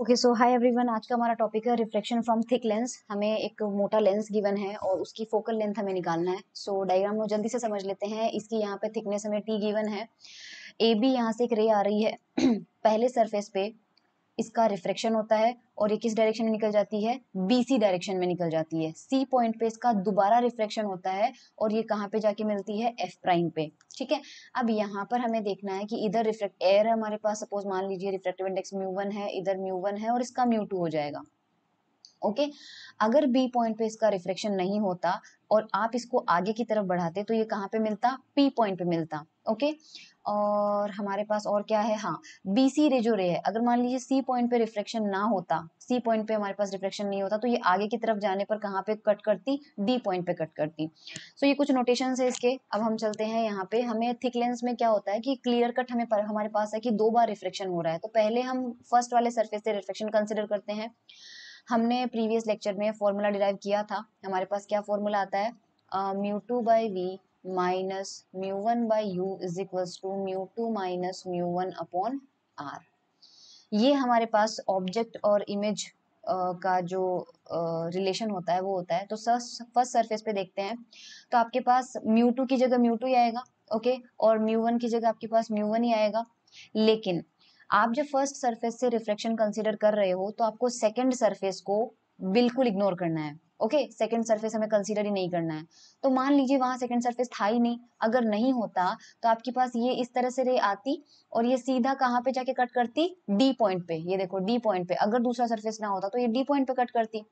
Okay so hi everyone आज का हमारा टॉपिक है रिफ्लेक्शन फ्रॉम थिक लेंस हमें एक मोटा लेंस गिवन है और उसकी फोकल लेंथ हमें निकालना है सो so, डायग्राम में जल्दी से समझ लेते हैं इसकी यहाँ पे थिकनेस हमें टी गिवन है ए बी यहाँ से एक रे आ रही है पहले सरफेस पे इसका रिफ्रेक्शन होता है और ये किस डायरेक्शन में निकल जाती है बीसी डायरेक्शन में निकल जाती है सी पॉइंट पे इसका दोबारा रिफ्रेक्शन होता है और ये कहाँ पे जाके मिलती है एफ प्राइम पे ठीक है अब यहाँ पर हमें देखना है कि इधर रिफ्रेक्ट एयर हमारे पास सपोज मान लीजिए रिफ्रेक्टिव इंडेक्स म्यू वन है इधर म्यू वन है और इसका म्यू टू हो जाएगा ओके okay? अगर बी पॉइंट पे इसका रिफ्रेक्शन नहीं होता और आप इसको आगे की तरफ बढ़ाते तो ये कहाँ पे मिलता पी पॉइंट पे मिलता ओके और हमारे पास और क्या है हाँ बी सी रे जो रे है अगर मान लीजिए सी पॉइंट पे रिफ्लेक्शन ना होता सी पॉइंट पे हमारे पास रिफ्लेक्शन नहीं होता तो ये आगे की तरफ जाने पर कहाँ पे कट करती डी पॉइंट पे कट करती सो so, ये कुछ नोटेशन है इसके अब हम चलते हैं यहाँ पे हमें थिक लेंस में क्या होता है कि क्लियर कट हमें पर, हमारे पास है कि दो बार रिफ्लेक्शन हो रहा है तो पहले हम फर्स्ट वाले सर्फेस से रिफ्लेक्शन कंसिडर करते हैं हमने प्रीवियस लेक्चर में फॉर्मूला डिराइव किया था हमारे पास क्या फॉर्मूला आता है mu two by we minus mu one by you is equals to mu two minus mu one upon R ये हमारे पास ऑब्जेक्ट और इमेज का जो रिलेशन होता है वो होता है तो सर फर्स्ट सरफेस पे देखते हैं तो आपके पास म्यू टू की जगह म्यू टू ही आएगा ओके और म्यू वन की जगह आपके पास म्यू वन ही आएगा लेकिन आप जब फर्स्ट सरफेस से रिफ्लेक्शन कंसिडर कर रहे हो तो आपको सेकेंड सरफेस को बिल्कुल इग्नोर करना है ओके सेकेंड सरफेस हमें कंसीडर ही नहीं करना है तो मान लीजिए वहां सेकेंड सरफेस था ही नहीं अगर नहीं होता तो आपके पास ये इस तरह से रे आती और ये सीधा कहाँ पे जाके कट करती डी पॉइंट पे ये देखो डी पॉइंट पे अगर दूसरा सरफेस ना होता तो ये डी पॉइंट पे कट करती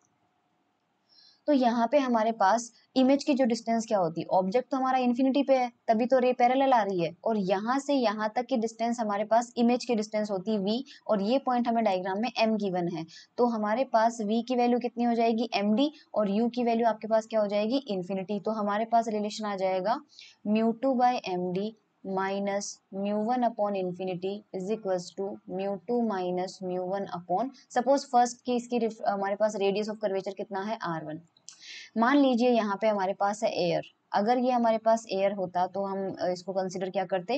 तो यहाँ पे हमारे पास इमेज की जो डिस्टेंस क्या होती है ऑब्जेक्ट तो हमारा इन्फिनिटी पे है तभी तो रे पैरेलल आ रही है और यहाँ से यहाँ तक की डिस्टेंस हमारे पास इमेज की डिस्टेंस होती है वी और ये पॉइंट हमें डायग्राम में एम गिवन है तो हमारे पास वी की वैल्यू कितनी हो जाएगी एम डी और यू की वैल्यू आपके पास क्या हो जाएगी इन्फिनिटी तो हमारे पास रिलेशन आ जाएगा mu two by M D minus mu one upon infinity is equal to mu two minus mu one upon suppose first की इसकी हमारे पास रेडियस ऑफ कर्वेचर कितना है आर वन मान लीजिए यहाँ पे हमारे पास है एयर अगर ये हमारे पास एयर होता तो हम इसको कंसिडर क्या करते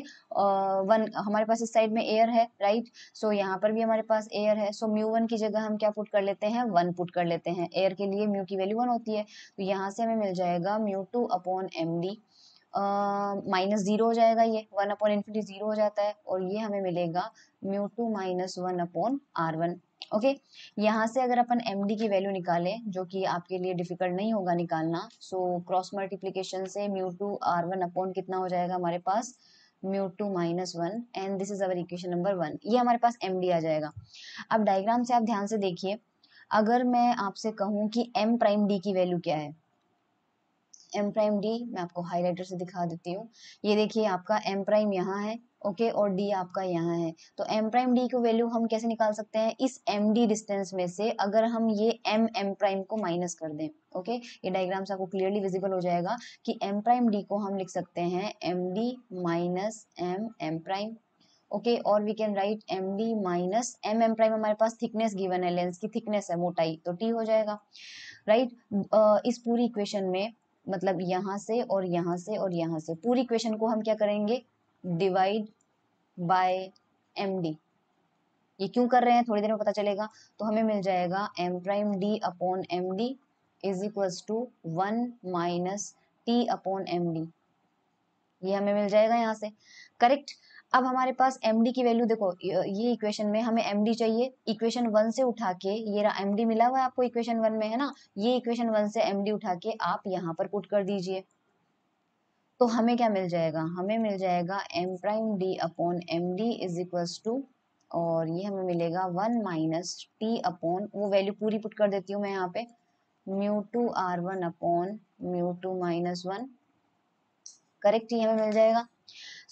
वन हमारे पास इस साइड में एयर है राइट सो यहाँ पर भी हमारे पास एयर है सो म्यू वन की जगह हम क्या पुट कर लेते हैं वन पुट कर लेते हैं एयर के लिए म्यू की वैल्यू वन होती है तो यहाँ से हमें मिल जाएगा mu two upon M D minus zero हो जाएगा ये वन अपॉन इन्फिनिटी जीरो हो जाता है और ये हमें मिलेगा mu two minus one upon are one okay okay? यहाँ से अगर अपन एम की वैल्यू निकालें जो कि आपके लिए डिफिकल्ट नहीं होगा निकालना सो क्रॉस मल्टीप्लीकेशन से mu two are one upon कितना हो जाएगा हमारे पास mu two minus one and this is our equation number one ये हमारे पास एम आ जाएगा अब डायग्राम से आप ध्यान से देखिए अगर मैं आपसे कहूँ कि एम प्राइम डी की वैल्यू क्या है एम प्राइम डी मैं आपको हाईलाइटर से दिखा देती हूँ ये देखिए आपका एम प्राइम यहाँ है ओके और डी आपका यहाँ है तो एम प्राइम डी की वैल्यू हम कैसे निकाल सकते हैं इस एम डी डिस्टेंस में से अगर हम ये एम एम प्राइम को माइनस कर दें ओके ये डायग्राम से आपको क्लियरली विजिबल हो जाएगा कि एम प्राइम डी को हम लिख सकते हैं M D minus M M prime okay और we can write M D minus M M prime हमारे पास थिकनेस गिवन है लेंस की थिकनेस है मोटाई तो टी हो जाएगा राइट right? uh, इस पूरी इक्वेशन में मतलब यहाँ से और यहाँ से और यहाँ से पूरी इक्वेशन को हम क्या करेंगे डिवाइड बाय एम डी ये क्यों कर रहे हैं थोड़ी देर में पता चलेगा तो हमें मिल जाएगा M prime D upon M D is equals to one minus T upon M D ये हमें मिल जाएगा यहाँ से करेक्ट अब हमारे पास एम डी की वैल्यू देखो ये इक्वेशन में हमें एम डी चाहिए इक्वेशन वन से उठा के ये एम डी मिला हुआ है आपको इक्वेशन वन में है ना ये इक्वेशन वन से एम डी उठा के आप यहाँ पर पुट कर दीजिए तो हमें क्या मिल जाएगा हमें मिल जाएगा M prime D upon M D is equals to और ये हमें मिलेगा वन माइनस टी अपॉन वो वैल्यू पूरी पुट कर देती हूँ मैं यहाँ पे mu two are one upon mu two minus one correct ये हमें मिल जाएगा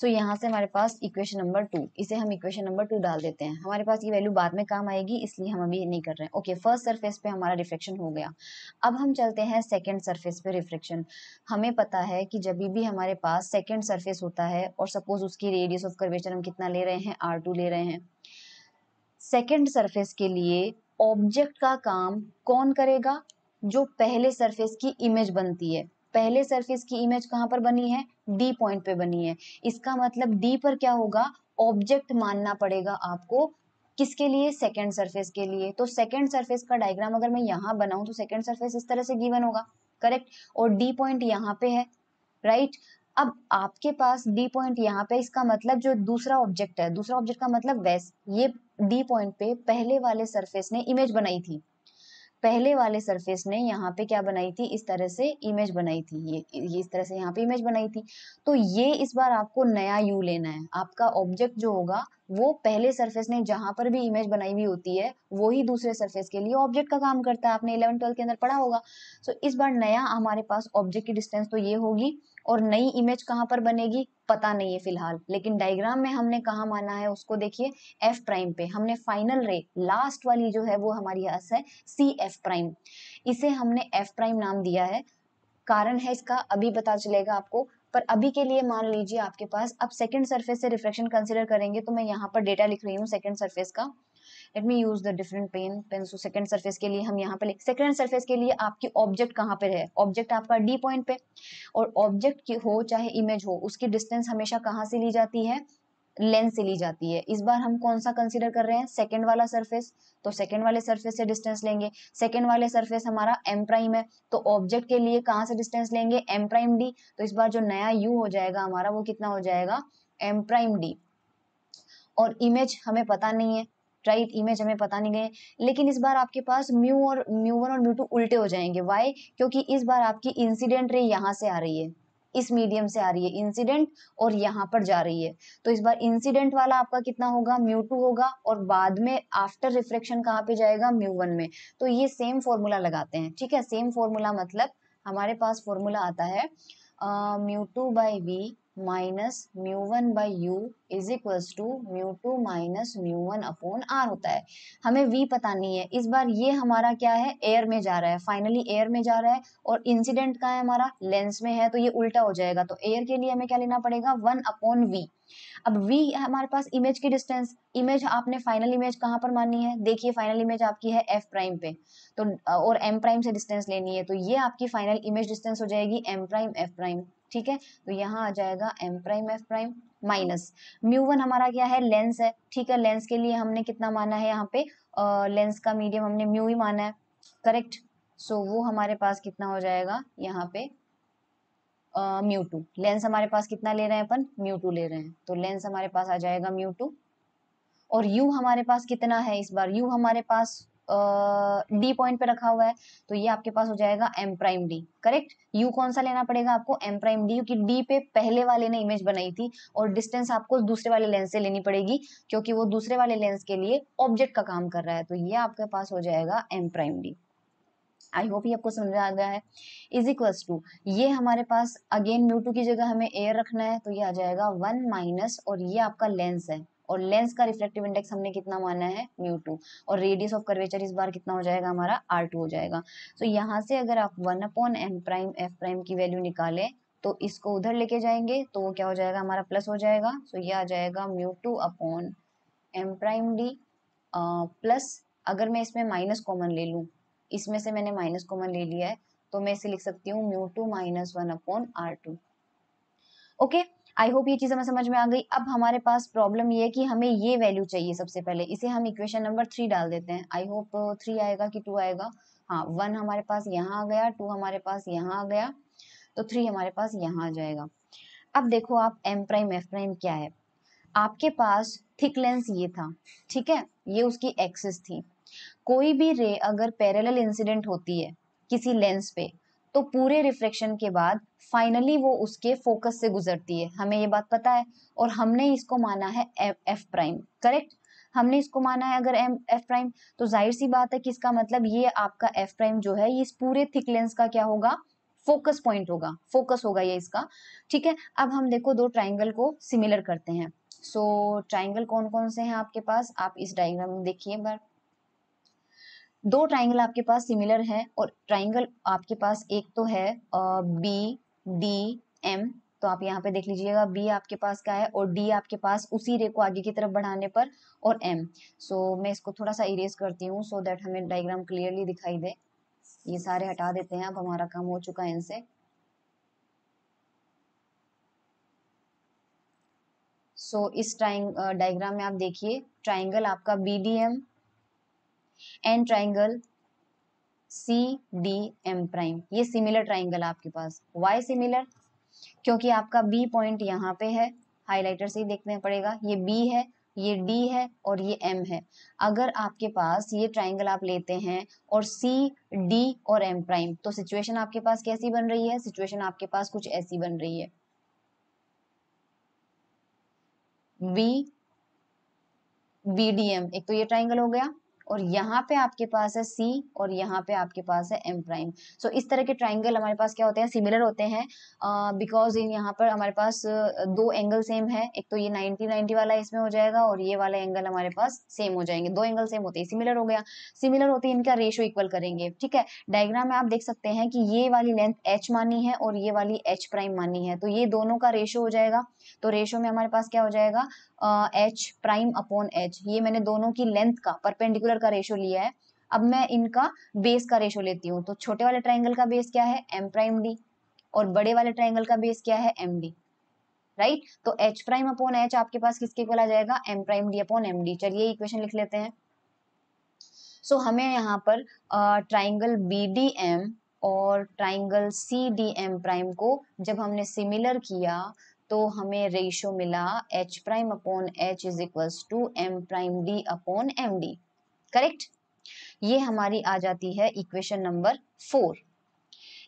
सो so, यहाँ से हमारे पास इक्वेशन नंबर टू इसे हम इक्वेशन नंबर टू डाल देते हैं हमारे पास ये वैल्यू बाद में काम आएगी इसलिए हम अभी नहीं कर रहे हैं ओके फर्स्ट सरफेस पे हमारा रिफ्लेक्शन हो गया अब हम चलते हैं सेकेंड सरफेस पे रिफ्लेक्शन हमें पता है कि जब भी हमारे पास सेकेंड सरफेस होता है और सपोज उसकी रेडियस ऑफ कर्वेचर हम कितना ले रहे हैं आर ले रहे हैं सेकेंड सरफेस के लिए ऑब्जेक्ट का काम कौन करेगा जो पहले सरफेस की इमेज बनती है पहले सरफेस की इमेज कहाँ पर बनी है डी पॉइंट पे बनी है इसका मतलब डी पर क्या होगा ऑब्जेक्ट मानना पड़ेगा आपको किसके लिए सेकेंड सरफेस के लिए तो सेकेंड सरफेस का डायग्राम अगर मैं यहाँ बनाऊ तो सेकेंड सरफेस इस तरह से गिवन होगा करेक्ट और डी पॉइंट यहाँ पे है राइट अब आपके पास डी पॉइंट यहाँ पे इसका मतलब जो दूसरा ऑब्जेक्ट है दूसरा ऑब्जेक्ट का मतलब वैस ये डी पॉइंट पे पहले वाले सरफेस ने इमेज बनाई थी पहले वाले सरफेस ने यहाँ पे क्या बनाई थी इस तरह से इमेज बनाई थी ये ये इस तरह से यहाँ पे इमेज बनाई थी तो ये इस बार आपको नया यू लेना है आपका ऑब्जेक्ट जो होगा वो पहले सरफेस ने जहां पर भी इमेज बनाई हुई होती है वो ही दूसरे सरफेस के लिए ऑब्जेक्ट का काम करता है आपने इलेवन ट्वेल्थ के अंदर पढ़ा होगा सो so, इस बार नया हमारे पास ऑब्जेक्ट की डिस्टेंस तो ये होगी और नई इमेज कहाँ पर बनेगी पता नहीं है फिलहाल लेकिन डायग्राम में हमने कहा माना है उसको देखिए एफ प्राइम पे हमने फाइनल रे लास्ट वाली जो है वो हमारी अस है सी एफ प्राइम इसे हमने एफ प्राइम नाम दिया है कारण है इसका अभी पता चलेगा आपको पर अभी के लिए मान लीजिए आपके पास अब सेकंड सरफेस से रिफ्लेक्शन कंसिडर करेंगे तो मैं यहाँ पर डेटा लिख रही हूँ सेकंड सरफेस का let me use the different pen pen so second surface के लिए हम यहाँ पे सेकंड सर्फेस के लिए आपकी ऑब्जेक्ट कहाँ पर है ऑब्जेक्ट आपका डी पॉइंट पे और ऑब्जेक्ट हो चाहे इमेज हो उसकी डिस्टेंस हमेशा कहाँ से ली जाती है लेंस से ली जाती है इस बार हम कौन सा कंसिडर कर रहे हैं सेकेंड वाला सरफेस तो सेकेंड वाले सरफेस से डिस्टेंस लेंगे सेकेंड वाले सरफेस हमारा एम प्राइम है तो ऑब्जेक्ट के लिए कहाँ से डिस्टेंस लेंगे एम प्राइम डी तो इस बार जो नया यू हो जाएगा हमारा वो कितना हो जाएगा एम प्राइम डी और इमेज हमें पता नहीं है राइट इमेज हमें पता नहीं गए लेकिन इस बार आपके पास म्यू और म्यू वन और म्यू टू उल्टे हो जाएंगे वाई क्योंकि इस बार आपकी इंसिडेंट रे यहाँ से आ रही है इस मीडियम से आ रही है इंसिडेंट और यहाँ पर जा रही है तो इस बार इंसिडेंट वाला आपका कितना होगा म्यू टू होगा और बाद में आफ्टर रिफ्लेक्शन कहाँ पे जाएगा म्यू वन में तो ये सेम फॉर्मूला लगाते हैं ठीक है सेम फॉर्मूला मतलब हमारे पास फॉर्मूला आता है mu two by we minus mu one by you is equal to mu two minus mu one upon R होता है हमें वी पता नहीं है इस बार ये हमारा क्या है एयर में जा रहा है फाइनली एयर में जा रहा है और इंसिडेंट का है हमारा लेंस में है तो ये उल्टा हो जाएगा तो एयर के लिए हमें क्या लेना पड़ेगा वन अपॉन वी अब वी हमारे पास इमेज की डिस्टेंस इमेज आपने फाइनल इमेज कहाँ पर माननी है देखिए फाइनल इमेज आपकी है एफ प्राइम पे तो और एम प्राइम से डिस्टेंस लेनी है तो ये आपकी फाइनल इमेज डिस्टेंस हो जाएगी एम प्राइम एफ प्राइम ठीक है तो यहाँ आ जाएगा M prime F prime minus mu one हमारा क्या है लेंस है ठीक है लेंस के लिए हमने कितना माना है यहाँ पे लेंस का मीडियम हमने म्यू ही माना है करेक्ट सो so, वो हमारे पास कितना हो जाएगा यहाँ पे म्यू टू लेंस हमारे पास कितना ले रहे हैं अपन म्यू टू ले रहे हैं तो लेंस हमारे पास आ जाएगा म्यू टू और यू हमारे पास कितना है इस बार यू हमारे पास डी पॉइंट पे रखा हुआ है तो ये आपके पास हो जाएगा M prime D correct you कौन सा लेना पड़ेगा आपको एम प्राइम डी क्योंकि डी पे पहले वाले ने इमेज बनाई थी और डिस्टेंस आपको दूसरे वाले लेंस से लेनी पड़ेगी क्योंकि वो दूसरे वाले लेंस के लिए ऑब्जेक्ट का काम कर रहा है तो ये आपके पास हो जाएगा M prime D I hope ये आपको समझ आ गया है इज इक्वल्स टू ये हमारे पास अगेन म्यू टू की जगह हमें एयर रखना है तो ये आ जाएगा वन माइनस और ये आपका लेंस है और लेंस का रिफ्लेक्टिव इंडेक्स हमने कितना माना है म्यू टू और रेडियस ऑफ कर्वेचर इस बार कितना हो जाएगा हमारा आर टू हो जाएगा सो so, यहाँ से अगर आप one upon M prime F prime की वैल्यू निकालें तो इसको उधर लेके जाएंगे तो वो क्या हो जाएगा हमारा प्लस हो जाएगा सो so, ये आ जाएगा mu two upon M prime D plus अगर मैं इसमें माइनस कॉमन ले लूँ इसमें से मैंने माइनस कॉमन ले लिया है तो मैं इसे लिख सकती हूँ mu two minus one upon are two okay I hope ये चीज़ हमें समझ में आ गई अब हमारे पास प्रॉब्लम ये है कि हमें ये वैल्यू चाहिए सबसे पहले इसे हम इक्वेशन नंबर थ्री डाल देते हैं आई होप थ्री आएगा कि टू आएगा हाँ वन हमारे पास यहाँ आ गया टू हमारे पास यहाँ आ गया तो थ्री हमारे पास यहाँ आ जाएगा अब देखो आप एम प्राइम एफ प्राइम क्या है आपके पास थिक लेंस ये था ठीक है ये उसकी एक्सिस थी कोई भी रे अगर पैरेलल इंसिडेंट होती है किसी लेंस पे तो पूरे रिफ्लेक्शन के बाद फाइनली वो उसके फोकस से गुजरती है हमें ये बात पता है और हमने इसको माना है एफ प्राइम करेक्ट हमने इसको माना है अगर एम एफ प्राइम तो जाहिर सी बात है कि इसका मतलब ये आपका एफ प्राइम जो है ये इस पूरे थिक लेंस का क्या होगा फोकस पॉइंट होगा फोकस होगा ये इसका ठीक है अब हम देखो दो ट्राइंगल को सिमिलर करते हैं सो so, ट्राइंगल कौन कौन से हैं आपके पास आप इस डायग्राम में देखिए बार दो ट्राइंगल आपके पास सिमिलर है और ट्राइंगल आपके पास एक तो है बी डी एम तो आप यहाँ पे देख लीजिएगा बी आपके पास का है और डी आपके पास उसी रे को आगे की तरफ बढ़ाने पर और एम सो so, मैं इसको थोड़ा सा इरेज करती हूँ सो देट हमें डायग्राम क्लियरली दिखाई दे ये सारे हटा देते हैं अब हमारा काम हो चुका है इनसे सो so, इस ट्राइंग डायग्राम में आप देखिए ट्राइंगल आपका B D M and triangle C D M prime ये सिमिलर ट्राइंगल आपके पास वाई सिमिलर क्योंकि आपका बी पॉइंट यहाँ पे है हाईलाइटर से ही देखना पड़ेगा ये बी है ये डी है और ये एम है अगर आपके पास ये ट्राइंगल आप लेते हैं और सी डी और एम प्राइम तो सिचुएशन आपके पास कैसी बन रही है सिचुएशन आपके पास कुछ ऐसी बन रही है बी बी डी एम एक तो ये ट्राइंगल हो गया और यहाँ पे आपके पास है सी और यहाँ पे आपके पास है एम प्राइम सो इस तरह के ट्राइंगल हमारे पास क्या होते हैं सिमिलर होते हैं बिकॉज इन यहाँ पर हमारे पास दो एंगल सेम है एक तो ये नाइनटी नाइनटी वाला इसमें हो जाएगा और ये वाला एंगल हमारे पास सेम हो जाएंगे दो एंगल सेम होते हैं सिमिलर हो गया सिमिलर होते हैं इनका रेशो इक्वल करेंगे ठीक है डायग्राम में आप देख सकते हैं कि ये वाली लेंथ एच मानी है और ये वाली एच प्राइम मानी है तो ये दोनों का रेशो हो जाएगा तो रेशो में हमारे पास क्या हो जाएगा एच प्राइम अपॉन एच ये मैंने दोनों की लेंथ का परपेंडिकुलर का रेशो लिया है अब मैं इनका बेस का रेशो लेती हूँ तो छोटे वाले ट्राइंगल का बेस क्या है एम प्राइम डी और बड़े वाले ट्राइंगल का बेस क्या है एम डी राइट तो एच प्राइम अपॉन एच आपके पास किसके को आ जाएगा M prime D upon M D चलिए इक्वेशन लिख लेते हैं सो so, हमें यहाँ पर ट्राइंगल बी डी एम और triangle C D M prime को जब हमने सिमिलर किया तो हमें रेशो मिला H prime upon H is equal to M prime D upon M D correct ये हमारी आ जाती है इक्वेशन नंबर फोर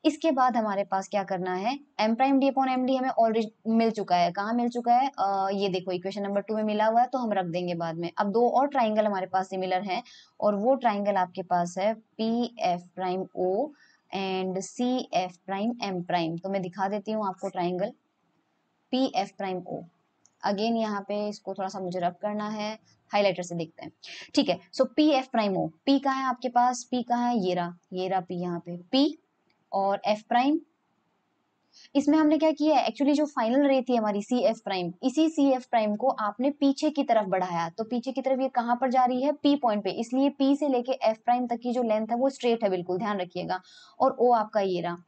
इसके बाद हमारे पास क्या करना है M prime D upon M D हमें ऑलरेडी मिल चुका है कहाँ मिल चुका है आ, ये देखो इक्वेशन नंबर टू में मिला हुआ है तो हम रख देंगे बाद में अब दो और ट्राइंगल हमारे पास सिमिलर हैं और वो ट्राइंगल आपके पास है P F prime O and C F prime M prime तो मैं दिखा देती हूँ आपको triangle P F prime O again यहाँ पे इसको थोड़ा सा मुझे रब करना है हाईलाइटर से देखते हैं ठीक है so P F prime O P कहा है आपके पास पी कहा है ये रहा ये रहा पी यहाँ पे पी और एफ प्राइम इसमें हमने क्या किया एक्चुअली जो फाइनल रे थी हमारी सी एफ प्राइम इसी सी एफ प्राइम को आपने पीछे की तरफ बढ़ाया तो पीछे की तरफ ये कहां पर जा रही है पी पॉइंट पे इसलिए पी से लेके एफ प्राइम तक की जो लेंथ है वो स्ट्रेट है बिल्कुल ध्यान रखिएगा और ओ आपका ये रहा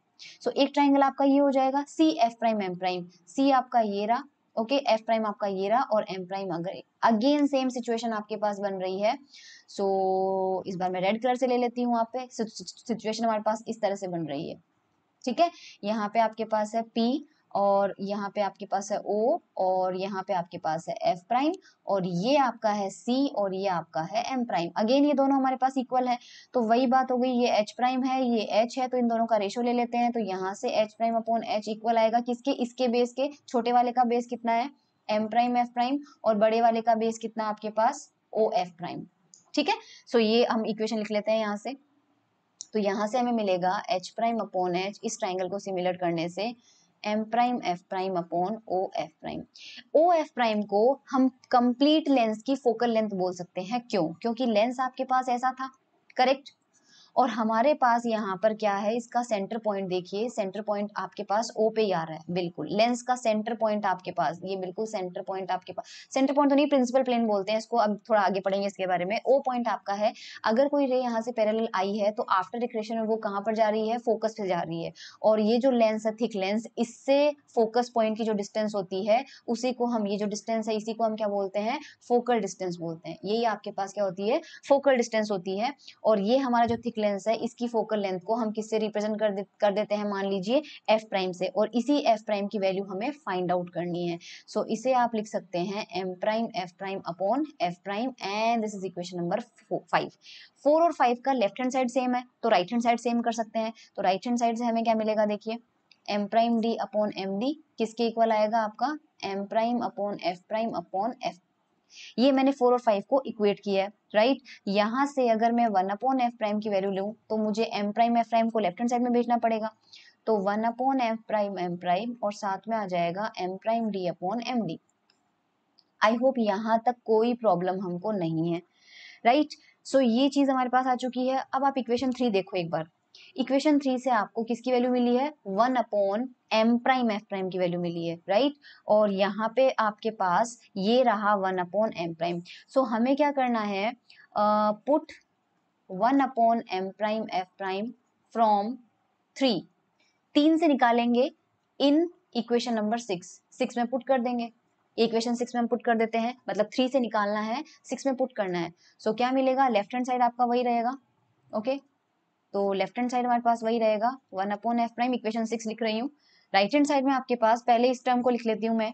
सो एक ट्राइंगल आपका ये हो जाएगा C F prime M prime C आपका ये रहा ओके एफ प्राइम आपका ये रहा और एम प्राइम अगर अगेन सेम सिचुएशन आपके पास बन रही है सो so, इस बार मैं रेड कलर से ले लेती हूँ आप पे सिचुएशन हमारे पास इस तरह से बन रही है ठीक है यहाँ पे आपके पास है पी और यहाँ पे आपके पास है ओ और यहाँ पे आपके पास है एफ प्राइम और ये आपका है सी और ये आपका है एम प्राइम अगेन ये दोनों हमारे पास इक्वल है तो वही बात हो गई ये एच प्राइम है ये एच है तो इन दोनों का रेशो ले लेते हैं तो यहाँ से H prime upon H equal आएगा किसके इसके बेस के छोटे वाले का बेस कितना है एम प्राइम एफ प्राइम और बड़े वाले का बेस कितना आपके पास ओ एफ प्राइम ठीक है सो ये हम इक्वेशन लिख लेते हैं यहाँ से तो यहाँ से हमें मिलेगा एच प्राइम अपॉन एच इस ट्राइंगल को सिमिलर करने से M prime F prime upon O F prime O F prime को हम कंप्लीट लेंस की फोकल लेंथ बोल सकते हैं क्यों क्योंकि लेंस आपके पास ऐसा था करेक्ट और हमारे पास यहाँ पर क्या है इसका सेंटर पॉइंट देखिए सेंटर पॉइंट आपके पास ओ पे आ रहा है बिल्कुल लेंस का सेंटर पॉइंट आपके पास ये बिल्कुल सेंटर पॉइंट आपके पास सेंटर पॉइंट तो नहीं प्रिंसिपल प्लेन बोलते हैं इसको अब थोड़ा आगे पढ़ेंगे इसके बारे में ओ पॉइंट आपका है अगर कोई रे यहाँ से पैरल आई है तो आफ्टर डिक्रेशन में वो कहाँ पर जा रही है फोकस पे जा रही है और ये जो लेंस है थिक लेंस इससे फोकस पॉइंट की जो डिस्टेंस होती है उसी को हम ये जो डिस्टेंस है इसी को हम क्या बोलते हैं फोकल डिस्टेंस बोलते हैं यही आपके पास क्या होती है फोकल डिस्टेंस होती है और ये हमारा जो थिक लेंस है इसकी फोकल लेंथ को हम किससे रिप्रेजेंट कर दे, कर देते हैं मान लीजिए एफ प्राइम से और इसी एफ प्राइम की वैल्यू हमें फाइंड आउट करनी है सो so, इसे आप लिख सकते हैं M prime F prime upon F prime and this is equation number five four और फाइव का लेफ्ट हैंड साइड सेम है तो राइट हैंड साइड सेम कर सकते हैं तो राइट हैंड साइड से हमें क्या मिलेगा देखिए M prime D upon M D किसके इक्वल आएगा आपका M prime upon F prime upon F ये मैंने फोर और फाइव को इक्वेट किया है राइट यहाँ से अगर मैं वन अपॉन एफ प्राइम की वैल्यू लूँ तो मुझे एम प्राइम एफ प्राइम को लेफ्ट हैंड साइड में भेजना पड़ेगा तो one upon F prime M prime और साथ में आ जाएगा M prime D upon M D I hope यहाँ तक कोई प्रॉब्लम हमको नहीं है राइट right? सो so, ये चीज हमारे पास आ चुकी है अब आप इक्वेशन थ्री देखो एक बार इक्वेशन थ्री से आपको किसकी वैल्यू मिली है one upon M prime F prime की वैल्यू मिली है राइट और यहाँ पे आपके पास ये रहा one upon M prime so हमें क्या करना है put one upon M prime F prime from three तीन से निकालेंगे in equation number six six में पुट कर देंगे इक्वेशन सिक्स में हम पुट कर देते हैं मतलब थ्री से निकालना है सिक्स में पुट करना है सो so, क्या मिलेगा लेफ्ट हैंड साइड आपका वही रहेगा ओके okay? तो लेफ्ट हैंड साइड हमारे पास वही रहेगा one upon F prime equation six लिख रही हूँ राइट हैंड साइड में आपके पास पहले इस टर्म को लिख लेती हूँ मैं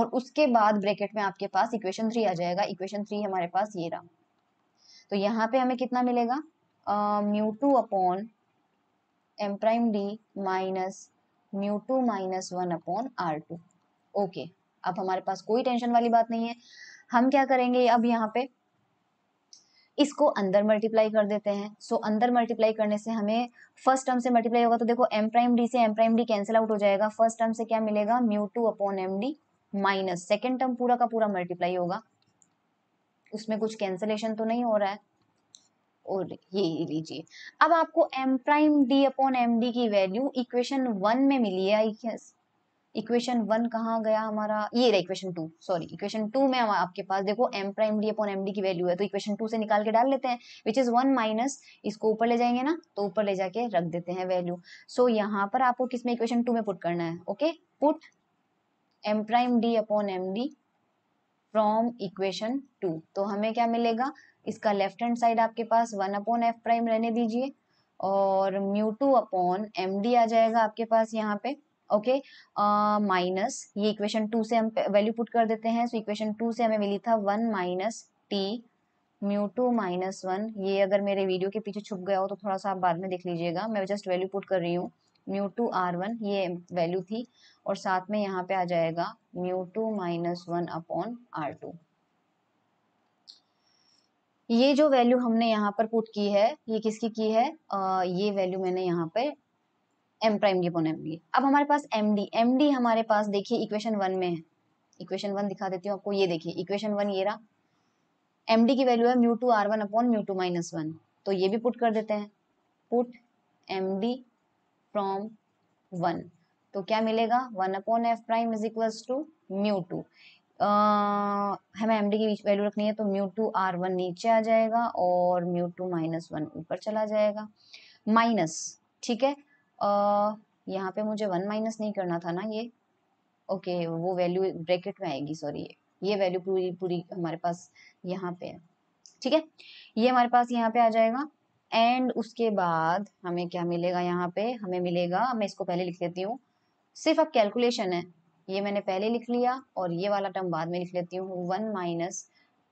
और उसके बाद ब्रैकेट में आपके पास इक्वेशन थ्री आ जाएगा इक्वेशन थ्री हमारे पास ये रहा तो यहाँ पे हमें कितना मिलेगा mu two upon M prime D minus mu two minus one upon are two okay अब हमारे पास कोई टेंशन वाली बात नहीं है हम क्या करेंगे अब यहाँ पे इसको अंदर मल्टीप्लाई कर देते हैं सो so, अंदर मल्टीप्लाई करने से हमें फर्स्ट टर्म से मल्टीप्लाई होगा तो देखो एम प्राइम डी से M prime D cancel out हो जाएगा फर्स्ट टर्म से क्या मिलेगा mu two upon M D minus second term पूरा का पूरा मल्टीप्लाई होगा उसमें कुछ कैंसिलेशन तो नहीं हो रहा है और ये लीजिए अब आपको M prime D upon M D की वैल्यू इक्वेशन वन में मिली है इक्वेशन वन कहाँ गया हमारा ये रहा equation two sorry equation two में हम आपके पास देखो M prime D upon M D की वैल्यू है तो इक्वेशन टू से निकाल के डाल लेते हैं विच इज वन माइनस इसको ऊपर ले जाएंगे ना तो ऊपर ले जाके रख देते हैं वैल्यू सो so, यहाँ पर आपको किस में इक्वेशन टू में पुट करना है okay put M prime D upon M D from equation two तो हमें क्या मिलेगा इसका लेफ्ट हैंड साइड आपके पास वन अपॉन एफ प्राइम रहने दीजिए और mu two upon M D आ जाएगा आपके पास यहाँ पे ओके माइनस uh, ये इक्वेशन टू से हम वैल्यू पुट कर देते हैं सो इक्वेशन टू से हमें मिली था one minus T mu two minus one ये अगर मेरे वीडियो के पीछे छुप गया हो तो थोड़ा सा आप बाद में देख लीजिएगा मैं जस्ट वैल्यू पुट कर रही हूँ म्यू टू आर वन ये वैल्यू थी और साथ में यहाँ पे आ जाएगा mu two minus one upon are two ये जो वैल्यू हमने यहाँ पर पुट की है ये किसकी की है आ, uh, ये वैल्यू मैंने यहाँ पे M prime D upon M D अब हमारे पास एम डी एम डी हमारे पास देखिए इक्वेशन वन में है इक्वेशन वन दिखा देती हूँ आपको ये देखिए इक्वेशन वन ये रहा एम डी की वैल्यू है mu two are one upon mu two minus one तो ये भी पुट कर देते हैं put M D from one तो क्या मिलेगा one upon F prime is equal to mu two हमें एम डी की वैल्यू रखनी है तो म्यू टू आर वन नीचे आ जाएगा और म्यू टू माइनस वन ऊपर चला जाएगा माइनस ठीक है यहाँ पे मुझे वन माइनस नहीं करना था ना ये ओके वो वैल्यू ब्रैकेट में आएगी सॉरी ये वैल्यू पूरी पूरी हमारे पास यहाँ पे है ठीक है ये हमारे पास यहाँ पे आ जाएगा एंड उसके बाद हमें क्या मिलेगा यहाँ पे हमें मिलेगा मैं इसको पहले लिख लेती हूँ सिर्फ अब कैलकुलेशन है ये मैंने पहले लिख लिया और ये वाला टर्म बाद में लिख लेती हूँ one minus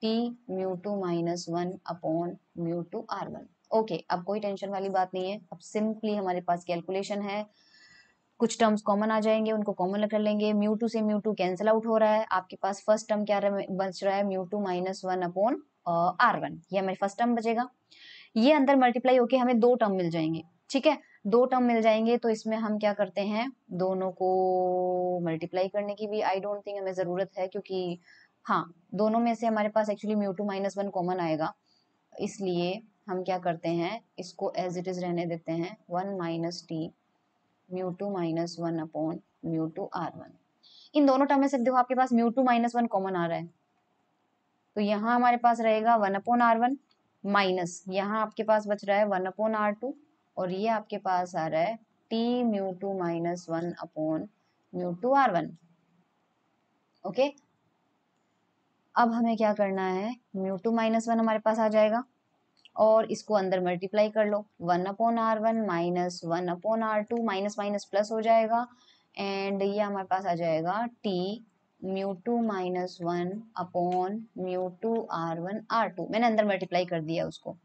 T mu two minus one upon mu two are one okay okay, अब कोई टेंशन वाली बात नहीं है अब सिंपली हमारे पास कैलकुलेशन है कुछ टर्म्स कॉमन आ जाएंगे उनको कॉमन कर लेंगे म्यू टू से म्यू टू कैंसिल आउट हो रहा है आपके पास फर्स्ट टर्म क्या बच रहा है mu two minus one upon are one ये हमारे फर्स्ट टर्म बचेगा ये अंदर मल्टीप्लाई होके हमें दो टर्म मिल जाएंगे ठीक है दो टर्म मिल जाएंगे तो इसमें हम क्या करते हैं दोनों को मल्टीप्लाई करने की भी आई डोंट थिंक हमें ज़रूरत है क्योंकि हाँ दोनों में से हमारे पास actually mu two minus one common आएगा इसलिए हम क्या करते हैं इसको एज इट इज़ रहने देते हैं one minus T mu two minus one upon mu two are one इन दोनों टर्म में से देखो आपके पास mu two minus one common आ रहा है तो यहाँ हमारे पास रहेगा one upon are one minus यहाँ आपके पास बच रहा है वन अपॉन आर टू और ये आपके पास आ रहा है t mu two minus one upon mu two are one okay अब हमें क्या करना है म्यू टू माइनस वन हमारे पास आ जाएगा और इसको अंदर मल्टीप्लाई कर लो one upon are one minus one upon are two minus minus plus हो जाएगा एंड ये हमारे पास आ जाएगा t mu two minus one upon mu two are one r two मैंने अंदर मल्टीप्लाई कर दिया उसको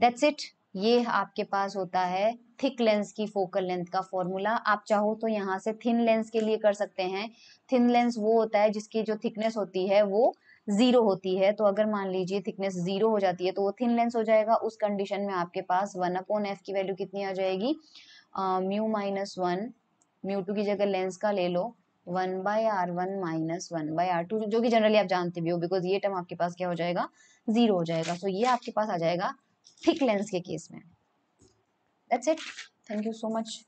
दैट्स इट ये आपके पास होता है थिक लेंस की फोकल लेंथ का फॉर्मूला आप चाहो तो यहाँ से थिन लेंस के लिए कर सकते हैं थिन लेंस वो होता है जिसकी जो थिकनेस होती है वो जीरो होती है तो अगर मान लीजिए थिकनेस जीरो हो जाती है तो वो थिन लेंस हो जाएगा उस कंडीशन में आपके पास वन अपॉन एफ की वैल्यू कितनी आ जाएगी mu minus one mu two की जगह लेंस का ले लो one by r one minus one by r two जो कि जनरली आप जानते भी हो बिकॉज ये टर्म आपके पास क्या हो जाएगा जीरो हो जाएगा सो so ये आपके पास आ जाएगा थिक लेंस के केस में that's it thank you so much